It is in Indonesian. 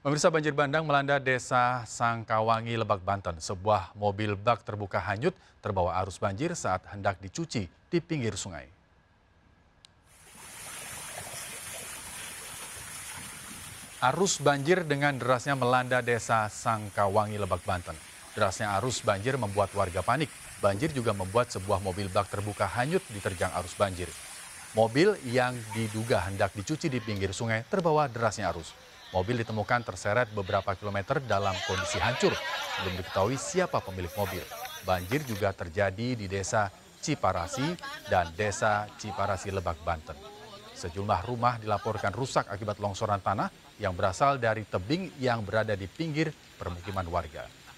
Pemirsa banjir bandang melanda desa Sangkawangi, Lebak, Banten. Sebuah mobil bak terbuka hanyut terbawa arus banjir saat hendak dicuci di pinggir sungai. Arus banjir dengan derasnya melanda desa Sangkawangi, Lebak, Banten. Derasnya arus banjir membuat warga panik. Banjir juga membuat sebuah mobil bak terbuka hanyut diterjang arus banjir. Mobil yang diduga hendak dicuci di pinggir sungai terbawa derasnya arus. Mobil ditemukan terseret beberapa kilometer dalam kondisi hancur. Belum diketahui siapa pemilik mobil. Banjir juga terjadi di desa Ciparasi dan desa Ciparasi Lebak, Banten. Sejumlah rumah dilaporkan rusak akibat longsoran tanah yang berasal dari tebing yang berada di pinggir permukiman warga.